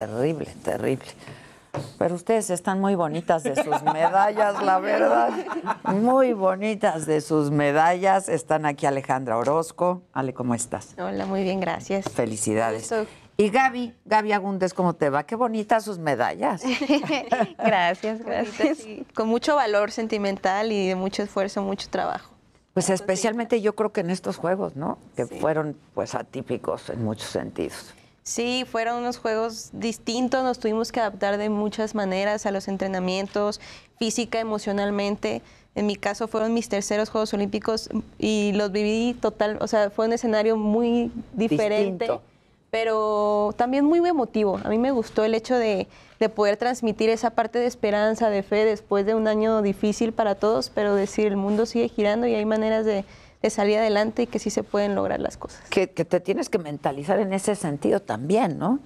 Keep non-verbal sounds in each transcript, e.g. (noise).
Terrible, terrible. Pero ustedes están muy bonitas de sus medallas, la verdad. Muy bonitas de sus medallas. Están aquí Alejandra Orozco. Ale, ¿cómo estás? Hola, muy bien, gracias. Felicidades. Y Gaby, Gaby Agúndez, ¿cómo te va? Qué bonitas sus medallas. (laughs) gracias, gracias. Con mucho valor sentimental y de mucho esfuerzo, mucho trabajo. Pues especialmente yo creo que en estos juegos, ¿no? Que fueron pues atípicos en muchos sentidos. Sí, fueron unos juegos distintos, nos tuvimos que adaptar de muchas maneras a los entrenamientos, física, emocionalmente. En mi caso fueron mis terceros Juegos Olímpicos y los viví total, o sea, fue un escenario muy diferente, pero también muy emotivo. A mí me gustó el hecho de, de poder transmitir esa parte de esperanza, de fe, después de un año difícil para todos, pero decir, el mundo sigue girando y hay maneras de, de salir adelante y que sí se pueden lograr las cosas. Que, que te tienes que mentalizar en ese sentido también, ¿no?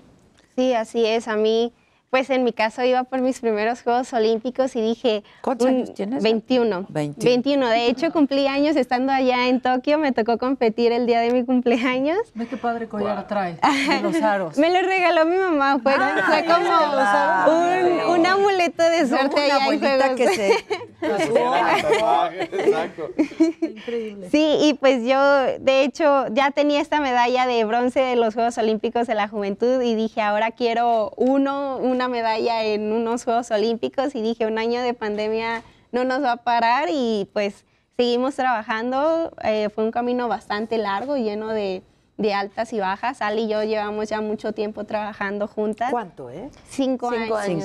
Sí, así es. A mí pues en mi caso iba por mis primeros Juegos Olímpicos y dije... ¿Cuántos años tienes? 21, 21. De hecho, cumplí años estando allá en Tokio. Me tocó competir el día de mi cumpleaños. Ve qué padre collar trae de los aros. (laughs) me lo regaló mi mamá. Fue, ah, como un, amuleto de suerte no, que se... (laughs) (laughs) Exacto. Sí, y pues yo, de hecho, ya tenía esta medalla de bronce de los Juegos Olímpicos de la Juventud y dije, ahora quiero uno, una medalla en unos Juegos Olímpicos y dije, un año de pandemia no nos va a parar y pues seguimos trabajando. Eh, fue un camino bastante largo, lleno de, altas y bajas. Al y yo llevamos ya mucho tiempo trabajando juntas. ¿Cuánto, eh? Cinco, años.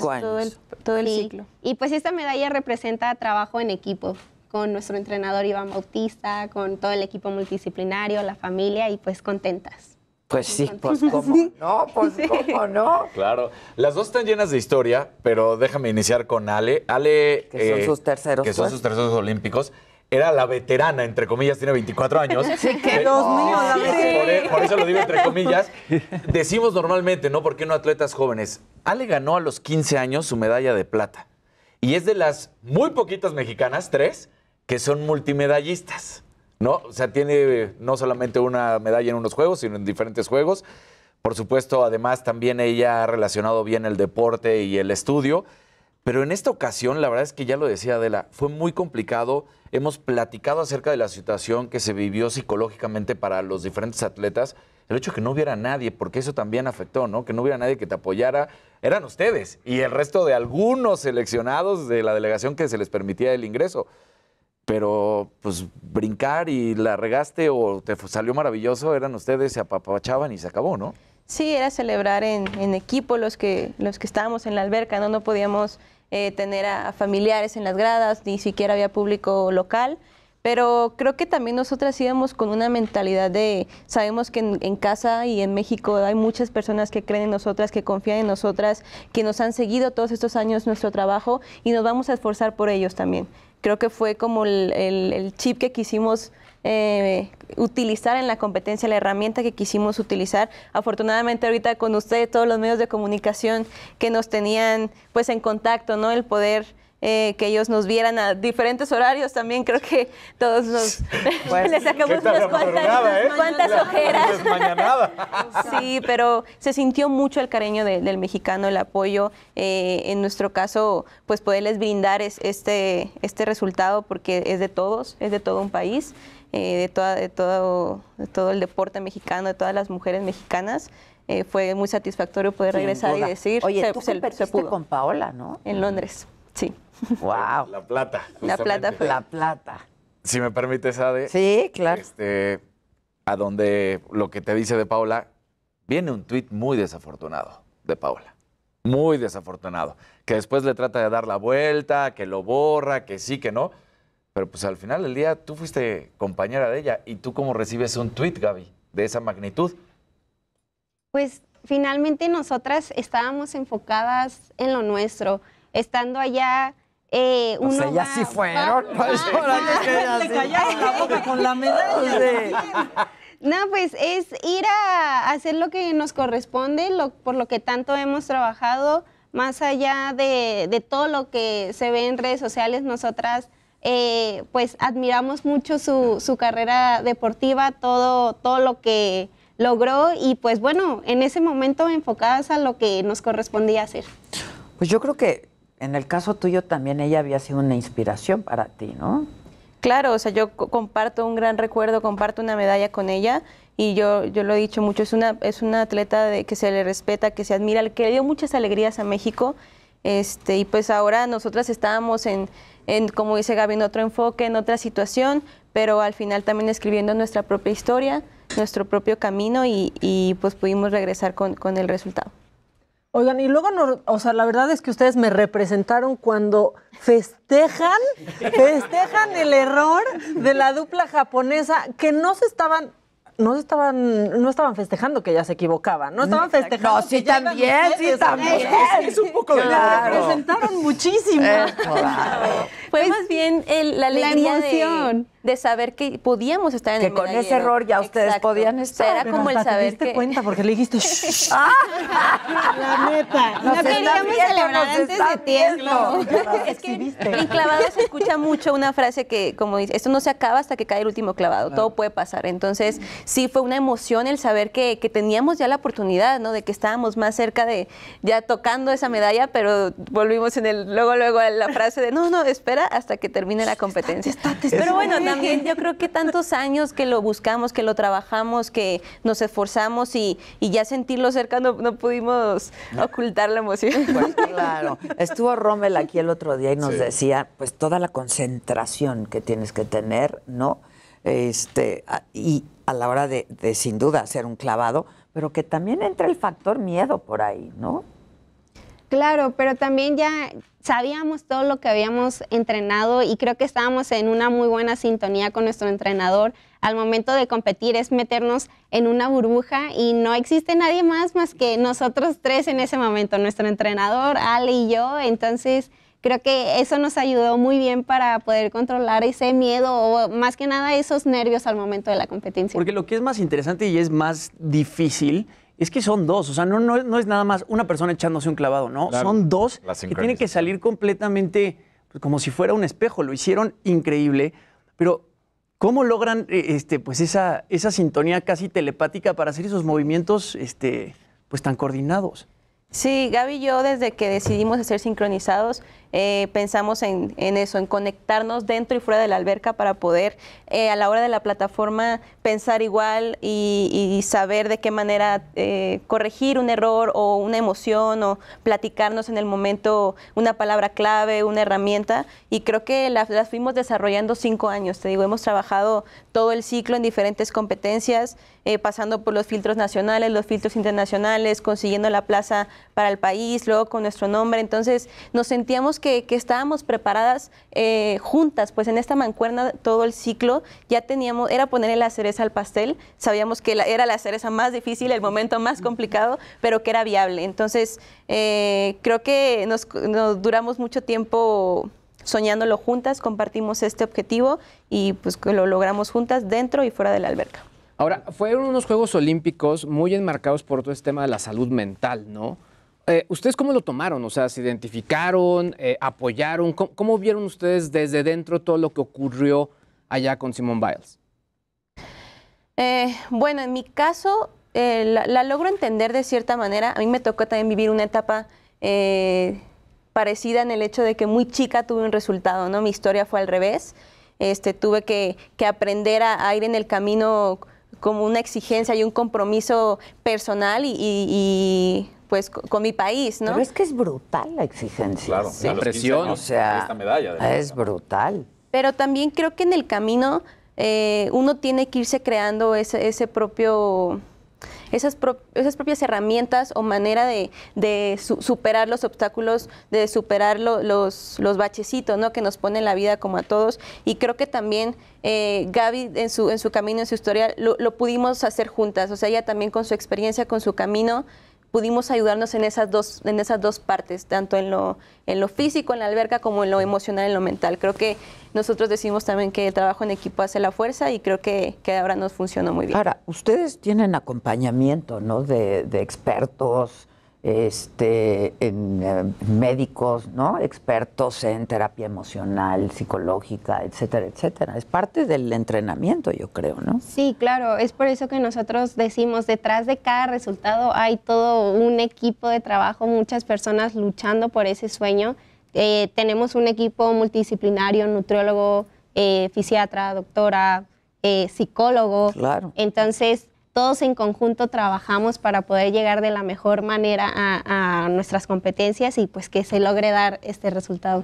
Todo el, ciclo. Y pues esta medalla representa trabajo en equipo con nuestro entrenador Iván Bautista, con todo el equipo multidisciplinario, la familia y pues contentas. Pues, pues, pues sí, pues no, pues cómo no. Claro, las dos están llenas de historia, pero déjame iniciar con Ale. Ale, que son eh, sus terceros, que son pues. sus terceros olímpicos. Era la veterana, entre comillas, tiene 24 años. (laughs) Sí, que eh, por, e, por eso lo digo entre comillas. Decimos normalmente, ¿no? ¿Por qué no atletas jóvenes? Ale ganó a los 15 años su medalla de plata. Y es de las muy poquitas mexicanas, tres, que son multimedallistas. ¿no? O sea, tiene no solamente una medalla en unos juegos, sino en diferentes juegos. Por supuesto, además también ella ha relacionado bien el deporte y el estudio. Pero en esta ocasión, la verdad es que ya lo decía Adela, fue muy complicado. Hemos platicado acerca de la situación que se vivió psicológicamente para los diferentes atletas. El hecho de que no hubiera nadie, porque eso también afectó, ¿no? Que no hubiera nadie que te apoyara. Eran ustedes y el resto de algunos seleccionados de la delegación que se les permitía el ingreso pero pues brincar y la regaste o te salió maravilloso, eran ustedes, se apapachaban y se acabó, ¿no? Sí, era celebrar en, equipo los que, los que estábamos en la alberca, no, no podíamos eh, tener a, familiares en las gradas, ni siquiera había público local. Pero creo que también nosotras íbamos con una mentalidad de, sabemos que en casa y en México hay muchas personas que creen en nosotras, que confían en nosotras, que nos han seguido todos estos años nuestro trabajo y nos vamos a esforzar por ellos también creo que fue como el, el, chip que quisimos eh, utilizar en la competencia, la herramienta que quisimos utilizar. Afortunadamente ahorita con ustedes, todos los medios de comunicación que nos tenían pues en contacto, ¿no? El poder eh, que ellos nos vieran a diferentes horarios también. Creo que todos nos (laughs) pues, sacamos eh? unas cuantas, ojeras. (laughs) (laughs) sí, pero se sintió mucho el cariño del mexicano, el apoyo. Eh, en nuestro caso, pues poderles brindar este, este resultado porque es de todos, es de todo un país. Eh, de, toda, de, todo, todo el deporte mexicano, de todas las mujeres mexicanas. Eh, fue muy satisfactorio poder regresar y decir. se, se con Paola, ¿no? En Londres, sí. ¡Wow! La plata. La plata fue. La plata. Si me permites, Ade. Sí, claro. Este, a donde lo que te dice de Paula, viene un tweet muy desafortunado de Paula. Muy desafortunado. Que después le trata de dar la vuelta, que lo borra, que sí, que no. Pero pues al final del día tú fuiste compañera de ella. ¿Y tú cómo recibes un tweet, Gaby, de esa magnitud? Pues finalmente nosotras estábamos enfocadas en lo nuestro. Estando allá, uno eh, o sea, ya sí fueron. con la medalla. No, pues es ir a hacer lo que nos corresponde, por lo que tanto hemos trabajado, más allá de, todo lo que se ve en redes sociales, nosotras eh, pues admiramos mucho su, su, carrera deportiva, todo, todo lo que logró y pues bueno, en ese momento enfocadas a lo que nos correspondía hacer. Pues yo creo que en el caso tuyo también ella había sido una inspiración para ti, ¿no? Claro, o sea, yo comparto un gran recuerdo, comparto una medalla con ella y yo, yo lo he dicho mucho, es una, es una atleta de, que se le respeta, que se admira, que le dio muchas alegrías a México. Este, y pues ahora nosotras estábamos en, en, como dice Gaby, en otro enfoque, en otra situación, pero al final también escribiendo nuestra propia historia, nuestro propio camino y, pues pudimos regresar con el resultado. Oigan, y luego, o sea, la verdad es que ustedes me representaron cuando festejan, festejan el error de la dupla japonesa que no se estaban no estaban, no estaban festejando que ya se equivocaban, no estaban festejando. No, sí, también, sí, también. Es, un poco de Me representaron muchísimo. Pues Fue pues, más bien la alegría De de saber que podíamos estar en el medallero. Que con ese error ya ustedes podían estar. como el saber te diste cuenta porque le dijiste... ¡Ah! (laughs) (laughs) La neta. No queríamos celebrar antes de tiempo. (laughs) Es que en clavado se escucha mucho una frase que, como dice, esto no se acaba hasta que cae el último clavado. Todo puede pasar. Entonces, sí fue una emoción el saber que, que teníamos ya la oportunidad, ¿no? De que estábamos más cerca de ya tocando esa medalla, pero volvimos en el luego luego a la frase de no, no, espera hasta que termine la competencia. Pero bueno, nada yo creo que tantos años que lo buscamos, que lo trabajamos, que nos esforzamos y, y ya sentirlo cerca no, pudimos ocultar la emoción. Pues claro, estuvo Rommel aquí el otro día y nos decía, pues toda la concentración que tienes que tener, ¿no? Este, y a la hora de, de sin duda hacer un clavado, pero que también entra el factor miedo por ahí, ¿no? Claro, pero también ya sabíamos todo lo que habíamos entrenado y creo que estábamos en una muy buena sintonía con nuestro entrenador. Al momento de competir es meternos en una burbuja y no existe nadie más más que nosotros tres en ese momento, nuestro entrenador, Ale y yo. Entonces creo que eso nos ayudó muy bien para poder controlar ese miedo o más que nada esos nervios al momento de la competencia. Porque lo que es más interesante y es más difícil es que son dos, o sea, no, es nada más una persona echándose un clavado, ¿no? son dos que tienen que salir completamente pues, como si fuera un espejo. Lo hicieron increíble, pero ¿cómo logran eh, este, pues, esa, sintonía casi telepática para hacer esos movimientos este, pues, tan coordinados? Sí, Gaby y yo desde que decidimos hacer sincronizados eh, pensamos en, eso, en conectarnos dentro y fuera de la alberca para poder eh, a la hora de la plataforma pensar igual y, saber de qué manera eh, corregir un error o una emoción o platicarnos en el momento una palabra clave, una herramienta. Y creo que las, las fuimos desarrollando cinco años. Te digo, hemos trabajado todo el ciclo en diferentes competencias. Eh, pasando por los filtros nacionales, los filtros internacionales, consiguiendo la plaza para el país, luego con nuestro nombre. Entonces nos sentíamos que, estábamos preparadas eh, juntas, pues en esta mancuerna todo el ciclo ya teníamos, era ponerle la cereza al pastel, sabíamos que era la cereza más difícil, el momento más complicado, pero que era viable. Entonces eh, creo que nos, duramos mucho tiempo soñándolo juntas, compartimos este objetivo y pues lo logramos juntas dentro y fuera de la alberca. Ahora, fueron unos Juegos Olímpicos muy enmarcados por todo este tema de la salud mental, ¿no? Eh, ¿Ustedes cómo lo tomaron? O sea, ¿se identificaron? Eh, ¿Apoyaron? ¿Cómo, vieron ustedes desde dentro todo lo que ocurrió allá con Simone Biles? Eh, bueno, en mi caso, la, logro entender de cierta manera. A mí me tocó también vivir una etapa parecida en el hecho de que muy chica tuve un resultado, ¿no? Mi historia fue al revés. Este, tuve que, aprender a ir en el camino como una exigencia y un compromiso personal y, pues con mi país, ¿no? Pero es que es brutal la exigencia. Claro, la presión, o sea, esta medalla es brutal. Pero también creo que en el camino eh, uno tiene que irse creando ese propio esas, esas propias herramientas o manera de, de superar los obstáculos, de superar los, los bachecitos ¿no? que nos pone la vida como a todos. Y creo que también eh, Gaby en su, en su camino, en su historia, lo, lo pudimos hacer juntas. O sea, ella también con su experiencia, con su camino, pudimos ayudarnos en esas dos, en esas dos partes, tanto en lo, en lo físico, en la alberca, como en lo emocional, en lo mental. Creo que nosotros decimos también que el trabajo en equipo hace la fuerza y creo que, que ahora nos funcionó muy bien. Ahora, ustedes tienen acompañamiento, ¿no? De, de expertos, este, eh, médicos, ¿no? Expertos en terapia emocional, psicológica, etcétera, etcétera. Es parte del entrenamiento, yo creo, ¿no? Sí, claro. Es por eso que nosotros decimos, detrás de cada resultado hay todo un equipo de trabajo, muchas personas luchando por ese sueño. Eh, tenemos un equipo multidisciplinario, nutriólogo, eh, fisiatra, doctora, psicólogo. Claro. Entonces, todos en conjunto trabajamos para poder llegar de la mejor manera a, nuestras competencias y pues que se logre dar este resultado.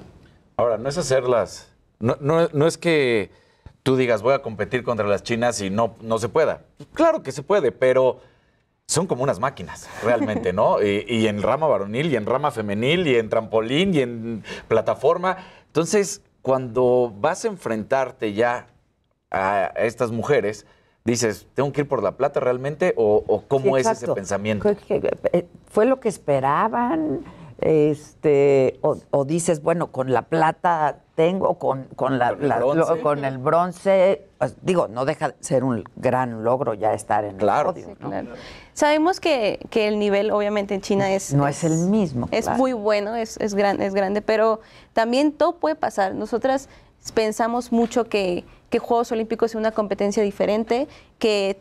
Ahora, no es hacerlas, no, es que tú digas voy a competir contra las chinas y no, no se pueda. Claro que se puede, pero son como unas máquinas, realmente, ¿no? (laughs) y en rama varonil, y en rama femenil, y en trampolín, y en plataforma. Entonces, cuando vas a enfrentarte ya a estas mujeres, dices, ¿tengo que ir por la plata realmente? ¿O, cómo es ese pensamiento? Eh, fue lo que esperaban. Este, o, dices, bueno, con la plata tengo, con, con, la, ¿Con, el, bronce? Pues, digo, no deja ser un gran logro ya estar en el podio. Sabemos que, el nivel, obviamente, en China es... No es, el mismo. Es muy bueno, es, es, es grande, pero también todo puede pasar. Nosotras pensamos mucho que que Juegos Olímpicos es una competencia diferente, que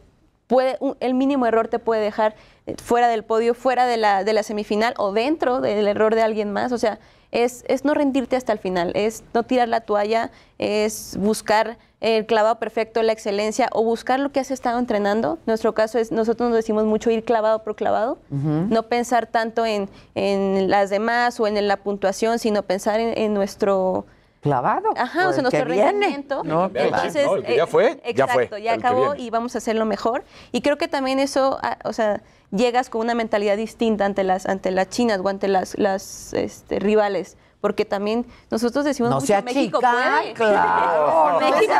puede, el mínimo error te puede dejar eh, fuera del podio, fuera de la, de la semifinal o dentro del error de alguien más. O sea, es, es, no rendirte hasta el final, es no tirar la toalla, es buscar el clavado perfecto, la excelencia o buscar lo que has estado entrenando. Nuestro caso es, nosotros nos decimos mucho ir clavado por clavado, no pensar tanto en, en, las demás o en la puntuación, sino pensar en nuestro clavado. Ajá, o sea, nuestro rendimiento. No, entonces, el que ya fue, exacto, ya fue. Ya acabó y vamos a hacerlo mejor. Y creo que también eso, ah, o sea, llegas con una mentalidad distinta ante las, ante las chinas o ante las, las este, rivales porque también nosotros decimos no sea México Claro, México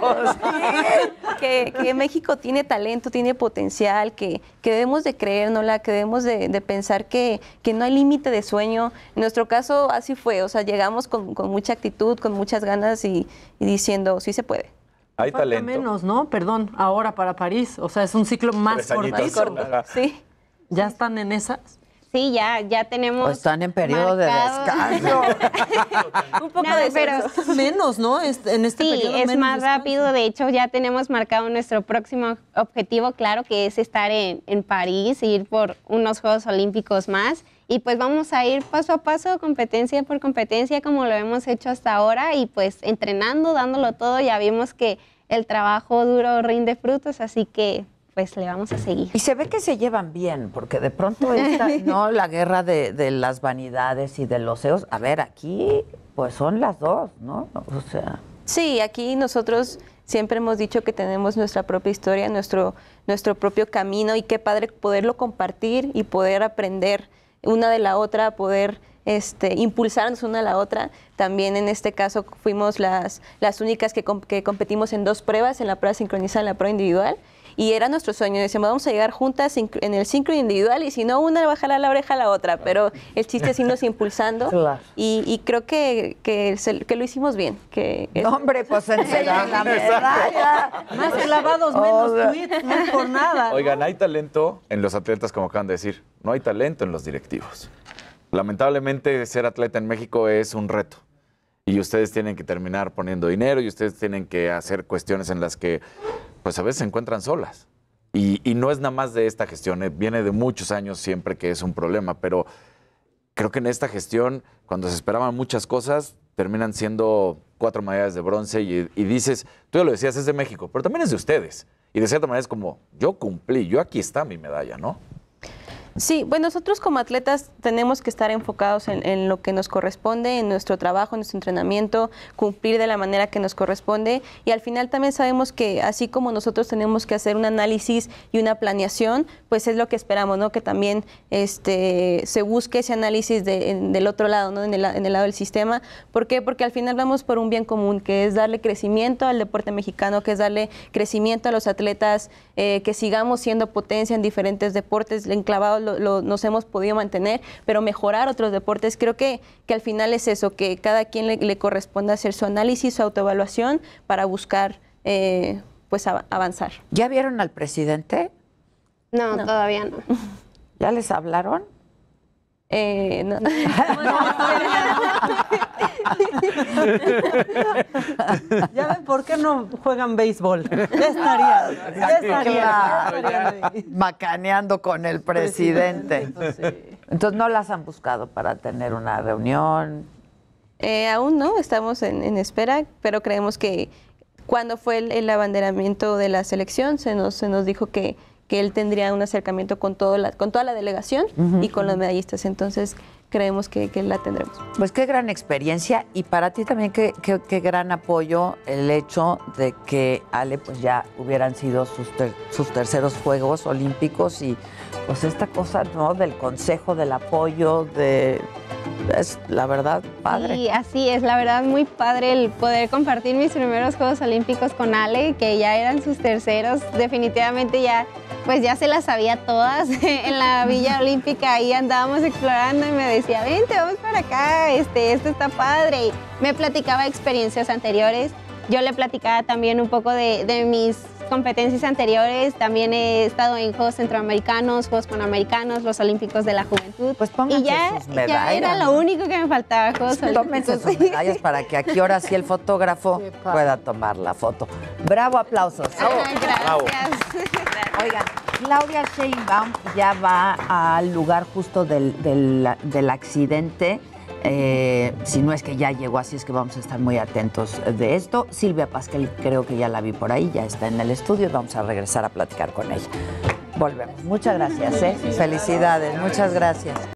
puede. que, México tiene talento, tiene potencial, que, debemos de creérnosla, que debemos de, pensar que, no hay límite de sueño. En nuestro caso así fue, o sea, llegamos con, mucha actitud, con muchas ganas y, diciendo, sí se puede. Hay talento. menos, ¿no? Perdón, ahora para París. O sea, es un ciclo más corto Sí. ¿Ya están en esas? Sí, ya, ya tenemos. O están en periodo de descanso. (laughs) Un poco de menos, ¿no? En este sí, es más rápido. De hecho, ya tenemos marcado nuestro próximo objetivo, claro, que es estar en, en París, e ir por unos Juegos Olímpicos más. Y pues vamos a ir paso a paso, competencia por competencia, como lo hemos hecho hasta ahora, y pues entrenando, dándolo todo. Ya vimos que el trabajo duro rinde frutos, así que pues, le vamos a seguir. Y se ve que se llevan bien, porque de pronto esta, (laughs) no la guerra de, las vanidades y de los eos. A ver, aquí pues son las dos, ¿no? O sea. Sí, aquí nosotros siempre hemos dicho que tenemos nuestra propia historia, nuestro, nuestro propio camino y qué padre poderlo compartir y poder aprender una de la otra, poder este, impulsarnos una a la otra. También en este caso fuimos las, las únicas que, que competimos en dos pruebas, en la prueba sincronizada y en la prueba individual. Y era nuestro sueño, decíamos, vamos a llegar juntas en el sincro individual y si no, una a la oreja a la otra, pero el chiste es irnos (laughs) impulsando y, creo que, que, lo hicimos bien. Que es... no, hombre, pues serio, la (laughs) Más clavados, menos o no por Oigan, hay talento en los atletas, como acaban de decir, no hay talento en los directivos. Lamentablemente, ser atleta en México es un reto y ustedes tienen que terminar poniendo dinero y ustedes tienen que hacer cuestiones en las que pues a veces se encuentran solas. Y, no es nada más de esta gestión, eh, viene de muchos años siempre que es un problema, pero creo que en esta gestión, cuando se esperaban muchas cosas, terminan siendo cuatro medallas de bronce y, y, dices, tú ya lo decías, es de México, pero también es de ustedes. Y de cierta manera es como, yo cumplí, yo aquí está mi medalla, ¿no? Sí, bueno, nosotros como atletas tenemos que estar enfocados en, lo que nos corresponde, en nuestro trabajo, en nuestro entrenamiento, cumplir de la manera que nos corresponde y al final también sabemos que así como nosotros tenemos que hacer un análisis y una planeación, pues es lo que esperamos, ¿no? Que también este, se busque ese análisis de, del otro lado, ¿no? En el, en el lado del sistema. ¿Por qué? Porque al final vamos por un bien común, que es darle crecimiento al deporte mexicano, que es darle crecimiento a los atletas, eh, que sigamos siendo potencia en diferentes deportes, enclavados nos hemos podido mantener, pero mejorar otros deportes. Creo que, al final es eso, que cada quien le, corresponde hacer su análisis, su autoevaluación para buscar eh, pues avanzar. ¿Ya vieron al presidente? No, todavía no. ¿Ya les hablaron? Eh, no. (laughs) (laughs) (laughs) (laughs) ya ven por qué no juegan béisbol. Ya estaría. Macaneando con el presidente. Entonces no las han buscado para tener una reunión. Eh, aún no, estamos en, espera, pero creemos que cuando fue el, abanderamiento de la selección, se nos, se nos dijo que, que él tendría un acercamiento con, con toda la delegación y con los medallistas. Entonces, creemos que, la tendremos. Pues qué gran experiencia y para ti también qué, qué, gran apoyo el hecho de que Ale pues ya hubieran sido sus, sus terceros Juegos Olímpicos y pues esta cosa ¿no? del consejo, del apoyo, de es la verdad padre. Sí, así es, la verdad muy padre el poder compartir mis primeros Juegos Olímpicos con Ale, que ya eran sus terceros, definitivamente ya pues ya se las sabía todas (laughs) en la Villa Olímpica, ahí andábamos explorando y me decía, vente, vamos para acá, este, esto está padre. me platicaba experiencias anteriores, yo le platicaba también un poco de mis competencias anteriores también he estado en Juegos Centroamericanos, Juegos Panamericanos, los Olímpicos de la Juventud. Pues y ya, sus medallas. era lo único que me faltaba, (laughs) Juegos sus medallas para que aquí ahora sí el fotógrafo (laughs) pueda tomar la foto. Bravo, aplausos. gracias. Bravo. Oigan, Claudia Sheinbaum ya va al lugar justo del, del accidente eh, si no es que ya llegó así, es que vamos a estar muy atentos de esto. Silvia Pasquel creo que ya la vi por ahí, ya está en el estudio, vamos a regresar a platicar con ella. Volvemos. Muchas gracias. ¿eh? Felicidades, muchas gracias.